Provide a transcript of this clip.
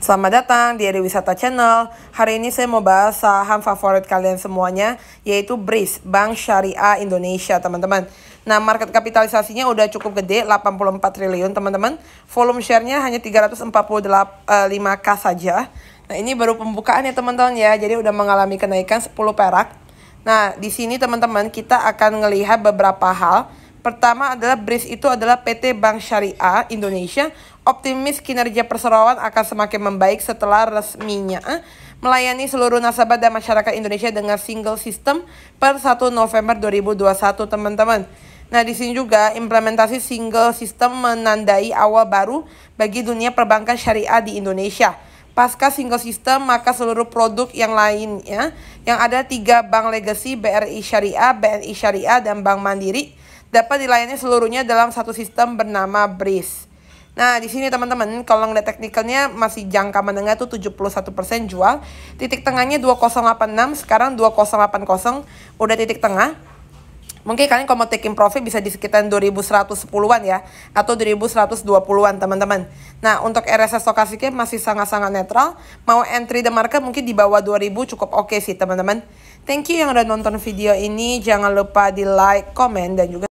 Selamat datang di Ari Wisata Channel. Hari ini saya mau bahas saham favorit kalian semuanya, yaitu BRIS, Bank Syariah Indonesia, teman-teman. Nah, market kapitalisasinya udah cukup gede, 84 triliun, teman-teman. Volume share-nya hanya 345K eh, saja. Nah, ini baru pembukaan ya, teman-teman ya. Jadi udah mengalami kenaikan 10 perak. Nah, di sini teman-teman kita akan melihat beberapa hal Pertama adalah BRIS itu adalah PT Bank Syariah Indonesia optimis kinerja perseroan akan semakin membaik setelah resminya melayani seluruh nasabah dan masyarakat Indonesia dengan single system per 1 November 2021 teman-teman. Nah, di sini juga implementasi single system menandai awal baru bagi dunia perbankan syariah di Indonesia. Pasca single system, maka seluruh produk yang lain ya yang ada tiga bank legacy BRI Syariah, BNI Syariah, dan Bank Mandiri dapat dilayani seluruhnya dalam satu sistem bernama BRIS. Nah, di sini teman-teman, kalau ngeliat teknikalnya masih jangka menengah tuh 71% jual. Titik tengahnya 2086, sekarang 2080 udah titik tengah. Mungkin kalian kalau mau taking profit bisa di sekitar 2110-an ya atau 2120-an teman-teman. Nah, untuk RSI stokastiknya masih sangat-sangat netral. Mau entry the market mungkin di bawah 2000 cukup oke okay sih teman-teman. Thank you yang udah nonton video ini. Jangan lupa di like, comment dan juga